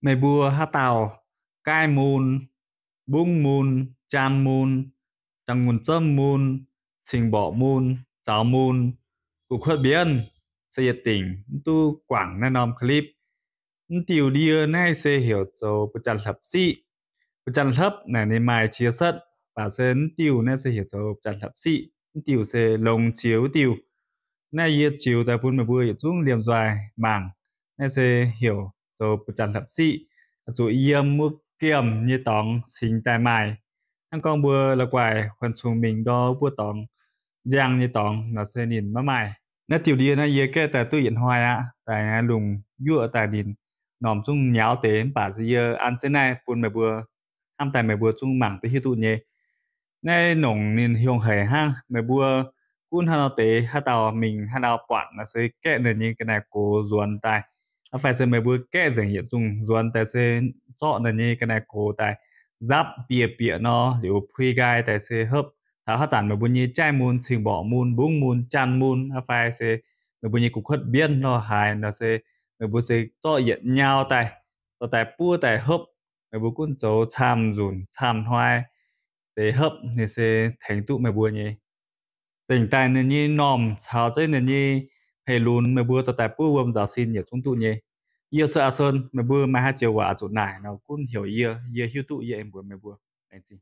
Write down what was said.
mày bùa ha tàu cai môn bung môn chan môn chẳng nguồn châm môn xình bỏ môn giáo môn cụ khuất biến sẽ tỉnh tu quảng nên nom clip tiểu đi nay sẽ hiểu cho bộ chăn hợp sĩ bộ chăn hợp này nên mai chia sất và sẽ tiểu nay sẽ hiểu cho bộ chăn hợp sĩ tiểu sẽ lồng chiếu tiểu nay chiều tại phun mà vừa hiểu xuống liềm dài mảng nay sẽ hiểu rồi bù chăn thập sĩ rồi yếm mua kiểm như tòng sinh tài mài ăn con bùa là quài khoản xuống mình đo bùa tòng giang như tòng nó sẽ nhìn mà mài nó tiểu đi nó yếm cái tại tôi hiện hoài á tại lùng dựa tại đình nòm chung nháo tế bà dìa ăn thế này buồn mày bùa ham tại mày bùa chung mảng tới hi tụ nhé nay nổng nên hiong hề ha mày bùa cun hà nó tế tàu mình hà tàu quản là sẽ kẹt được như cái này cố ruồn tài phải xem mấy bữa kẻ dành hiện dùng dần tài sẽ chọn là như cái này cố tài giáp bìa bìa nó liệu phi gai tài sẽ hấp thả hát giản mấy bữa như chai môn trình bỏ môn búng môn chan môn phải sẽ mấy bữa như cục khất biên nó hài nó sẽ mấy bữa sẽ chọn hiện nhau tài nó tại bua tài hấp mấy bữa cũng cháu tham dùn tham hoài để hấp thì sẽ thành tụ mấy bữa như tình tài nên như nòm sao chứ nên như hay luôn mấy bữa tao tại bữa bơm giáo xin nhỉ chúng tụ nhỉ yêu sợ sơn mẹ bơ mà hát chiều quả à, chỗ này nó cũng hiểu yêu yêu hữu tụ yêu em của mẹ bơ anh chị